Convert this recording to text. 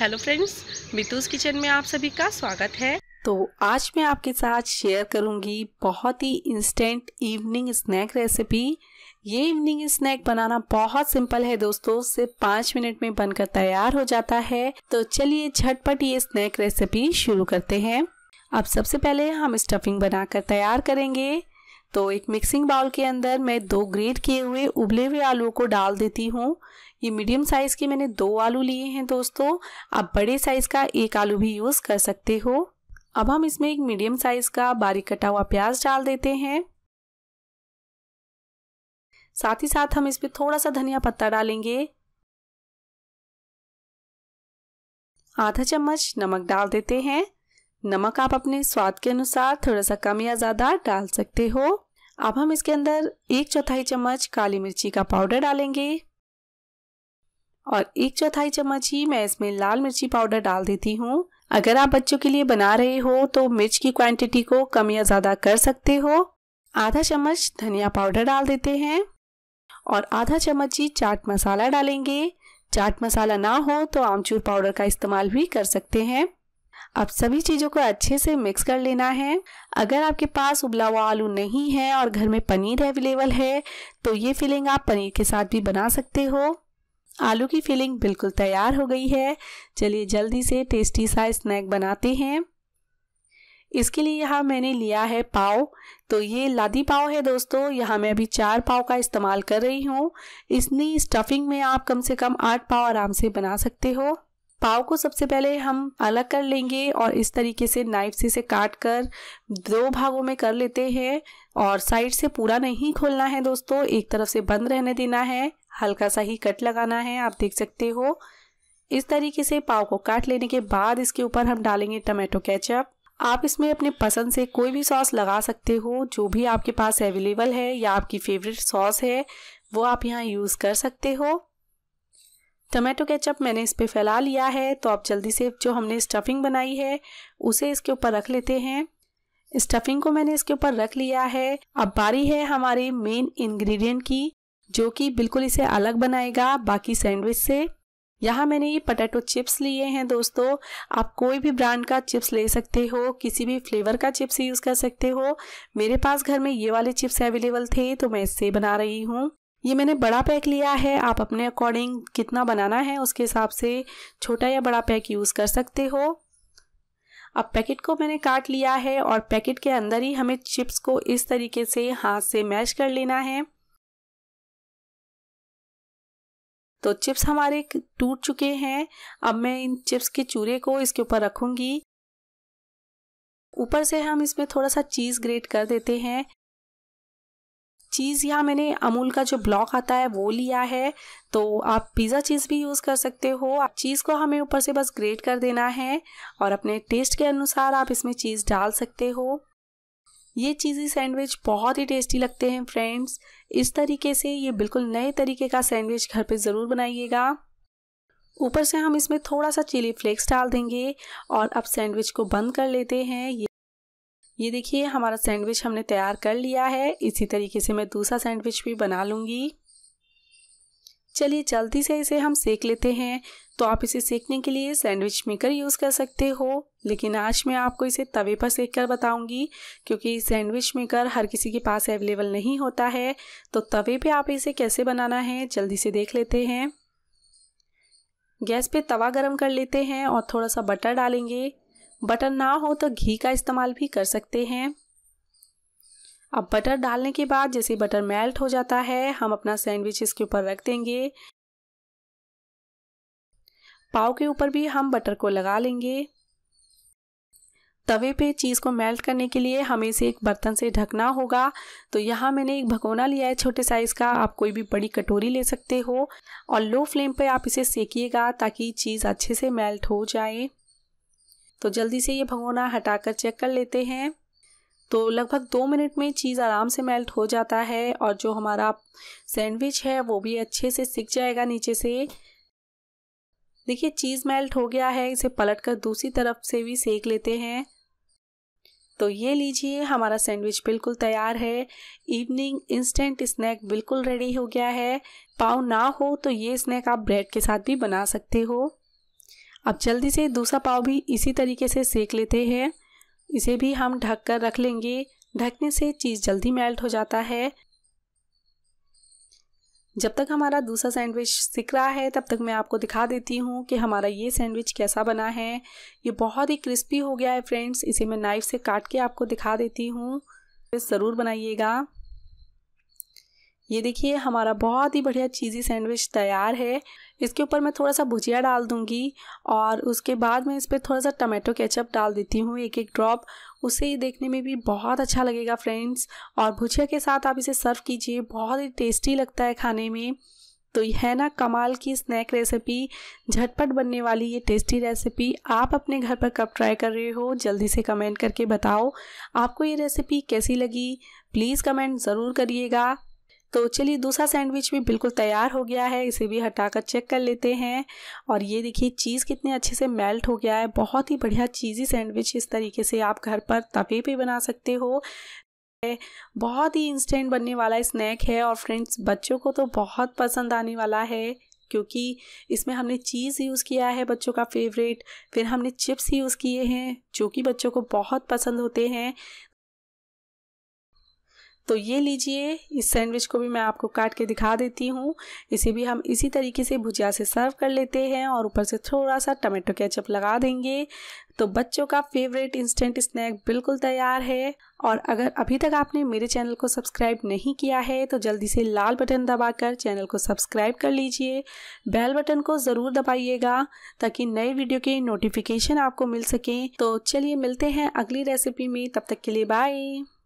hello friends मितूज kitchen में आप सभी का स्वागत है तो आज मैं आपके साथ शेयर करूंगी बहुत ही इंस्टेंट इवनिंग स्नैक रेसिपी ये इवनिंग स्नैक बनाना बहुत सिंपल है दोस्तों सिर्फ पाँच मिनट में बनकर तैयार हो जाता है तो चलिए झटपट ये स्नैक रेसिपी शुरू करते हैं अब सबसे पहले हम स्टफिंग बनाकर तैयार करेंगे तो एक मिक्सिंग बाउल के अंदर मैं दो ग्रेट किए हुए उबले हुए आलू को डाल देती हूँ ये मीडियम साइज़ के मैंने दो आलू लिए हैं दोस्तों आप बड़े साइज़ का एक आलू भी यूज़ कर सकते हो अब हम इसमें एक मीडियम साइज़ का बारीक कटा हुआ प्याज डाल देते हैं साथ ही साथ हम इसमें थोड़ा सा धनिया पत्ता डालेंगे आधा चम्मच नमक डाल देते हैं नमक आप अपने स्वाद के अनुसार थोड़ा सा कम या ज़्यादा डाल सकते हो अब हम इसके अंदर एक चौथाई चम्मच काली मिर्ची का पाउडर डालेंगे और एक चौथाई चम्मच ही मैं इसमें लाल मिर्ची पाउडर डाल देती हूँ अगर आप बच्चों के लिए बना रहे हो तो मिर्च की क्वांटिटी को कम या ज़्यादा कर सकते हो आधा चम्मच धनिया पाउडर डाल देते हैं और आधा चम्मच ही चाट मसाला डालेंगे चाट मसाला ना हो तो आमचूर पाउडर का इस्तेमाल भी कर सकते हैं अब सभी चीज़ों को अच्छे से मिक्स कर लेना है अगर आपके पास उबला हुआ आलू नहीं है और घर में पनीर अवेलेबल है तो ये फिलिंग आप पनीर के साथ भी बना सकते हो आलू की फिलिंग बिल्कुल तैयार हो गई है चलिए जल्दी से टेस्टी सा स्नैक बनाते हैं इसके लिए यहाँ मैंने लिया है पाव तो ये लादी पाव है दोस्तों यहाँ मैं अभी चार पाव का इस्तेमाल कर रही हूँ इसनी स्टफिंग में आप कम से कम आठ पाव आराम से बना सकते हो पाव को सबसे पहले हम अलग कर लेंगे और इस तरीके से नाइफ से इसे काट कर दो भागों में कर लेते हैं और साइड से पूरा नहीं खोलना है दोस्तों एक तरफ से बंद रहने देना है हल्का सा ही कट लगाना है आप देख सकते हो इस तरीके से पाव को काट लेने के बाद इसके ऊपर हम डालेंगे टमाटो केचप आप इसमें अपने पसंद से कोई भी सॉस लगा सकते हो जो भी आपके पास अवेलेबल है या आपकी फेवरेट सॉस है वो आप यहाँ यूज़ कर सकते हो टमेटो केचप मैंने इस पर फैला लिया है तो आप जल्दी से जो हमने स्टफिंग बनाई है उसे इसके ऊपर रख लेते हैं स्टफिंग को मैंने इसके ऊपर रख लिया है अब बारी है हमारे मेन इंग्रेडिएंट की जो कि बिल्कुल इसे अलग बनाएगा बाकी सैंडविच से यहाँ मैंने ये पटेटो चिप्स लिए हैं दोस्तों आप कोई भी ब्रांड का चिप्स ले सकते हो किसी भी फ्लेवर का चिप्स यूज़ कर सकते हो मेरे पास घर में ये वाले चिप्स अवेलेबल थे तो मैं इससे बना रही हूँ ये मैंने बड़ा पैक लिया है आप अपने अकॉर्डिंग कितना बनाना है उसके हिसाब से छोटा या बड़ा पैक यूज़ कर सकते हो अब पैकेट को मैंने काट लिया है और पैकेट के अंदर ही हमें चिप्स को इस तरीके से हाथ से मैश कर लेना है तो चिप्स हमारे टूट चुके हैं अब मैं इन चिप्स के चूरे को इसके ऊपर रखूंगी ऊपर से हम इसमें थोड़ा सा चीज़ ग्रेट कर देते हैं चीज़ यहाँ मैंने अमूल का जो ब्लॉक आता है वो लिया है तो आप पिज़्ज़ा चीज़ भी यूज़ कर सकते हो आप चीज़ को हमें ऊपर से बस ग्रेट कर देना है और अपने टेस्ट के अनुसार आप इसमें चीज़ डाल सकते हो ये चीज़ी सैंडविच बहुत ही टेस्टी लगते हैं फ्रेंड्स इस तरीके से ये बिल्कुल नए तरीके का सैंडविच घर पर ज़रूर बनाइएगा ऊपर से हम इसमें थोड़ा सा चिली फ्लेक्स डाल देंगे और अब सैंडविच को बंद कर लेते हैं ये देखिए हमारा सैंडविच हमने तैयार कर लिया है इसी तरीके से मैं दूसरा सैंडविच भी बना लूँगी चलिए जल्दी से इसे हम सेक लेते हैं तो आप इसे सेकने के लिए सैंडविच मेकर यूज़ कर सकते हो लेकिन आज मैं आपको इसे तवे पर सेक कर बताऊँगी क्योंकि सैंडविच मेकर हर किसी के पास अवेलेबल नहीं होता है तो तवे पे आप इसे कैसे बनाना है जल्दी से देख लेते हैं गैस पे तवा गरम कर लेते हैं और थोड़ा सा बटर डालेंगे बटर ना हो तो घी का इस्तेमाल भी कर सकते हैं अब बटर डालने के बाद जैसे बटर मेल्ट हो जाता है हम अपना सैंडविच इसके ऊपर रख देंगे पाव के ऊपर भी हम बटर को लगा लेंगे तवे पे चीज़ को मेल्ट करने के लिए हमें इसे एक बर्तन से ढकना होगा तो यहाँ मैंने एक भगोना लिया है छोटे साइज़ का आप कोई भी बड़ी कटोरी ले सकते हो और लो फ्लेम पे आप इसे सेकिएगा ताकि चीज़ अच्छे से मेल्ट हो जाए तो जल्दी से ये भगोना हटाकर चेक कर लेते हैं तो लगभग दो मिनट में चीज़ आराम से मेल्ट हो जाता है और जो हमारा सैंडविच है वो भी अच्छे से सिक जाएगा नीचे से देखिए चीज़ मेल्ट हो गया है इसे पलट कर दूसरी तरफ से भी सेक लेते हैं तो ये लीजिए हमारा सैंडविच बिल्कुल तैयार है इवनिंग इंस्टेंट स्नैक बिल्कुल रेडी हो गया है पाव ना हो तो ये स्नैक आप ब्रेड के साथ भी बना सकते हो अब जल्दी से दूसरा पाव भी इसी तरीके से सेक लेते हैं इसे भी हम ढक कर रख लेंगे ढकने से चीज़ जल्दी मेल्ट हो जाता है जब तक हमारा दूसरा सैंडविच सिक रहा है तब तक मैं आपको दिखा देती हूँ कि हमारा ये सैंडविच कैसा बना है ये बहुत ही क्रिस्पी हो गया है फ्रेंड्स इसे मैं नाइफ से काट के आपको दिखा देती हूँ ज़रूर बनाइएगा ये देखिए हमारा बहुत ही बढ़िया चीज़ी सैंडविच तैयार है इसके ऊपर मैं थोड़ा सा भुजिया डाल दूँगी और उसके बाद मैं इस पर थोड़ा सा टमाटो केचप डाल देती हूँ एक एक ड्रॉप उसे देखने में भी बहुत अच्छा लगेगा फ्रेंड्स और भुजिया के साथ आप इसे सर्व कीजिए बहुत ही टेस्टी लगता है खाने में तो यह है ना कमाल की स्नैक रेसिपी झटपट बनने वाली ये टेस्टी रेसिपी आप अपने घर पर कब ट्राई कर रहे हो जल्दी से कमेंट करके बताओ आपको ये रेसिपी कैसी लगी प्लीज़ कमेंट ज़रूर करिएगा तो चलिए दूसरा सैंडविच भी बिल्कुल तैयार हो गया है इसे भी हटाकर चेक कर लेते हैं और ये देखिए चीज़ कितने अच्छे से मेल्ट हो गया है बहुत ही बढ़िया चीज़ी सैंडविच इस तरीके से आप घर पर तवे पे बना सकते हो बहुत ही इंस्टेंट बनने वाला स्नैक है और फ्रेंड्स बच्चों को तो बहुत पसंद आने वाला है क्योंकि इसमें हमने चीज़ यूज़ किया है बच्चों का फेवरेट फिर हमने चिप्स यूज़ किए हैं जो कि बच्चों को बहुत पसंद होते हैं तो ये लीजिए इस सैंडविच को भी मैं आपको काट के दिखा देती हूँ इसे भी हम इसी तरीके से भुजिया से सर्व कर लेते हैं और ऊपर से थोड़ा सा टमाटो केचप लगा देंगे तो बच्चों का फेवरेट इंस्टेंट स्नैक बिल्कुल तैयार है और अगर अभी तक आपने मेरे चैनल को सब्सक्राइब नहीं किया है तो जल्दी से लाल बटन दबाकर चैनल को सब्सक्राइब कर लीजिए बेल बटन को ज़रूर दबाइएगा ताकि नए वीडियो के नोटिफिकेशन आपको मिल सकें तो चलिए मिलते हैं अगली रेसिपी में तब तक के लिए बाय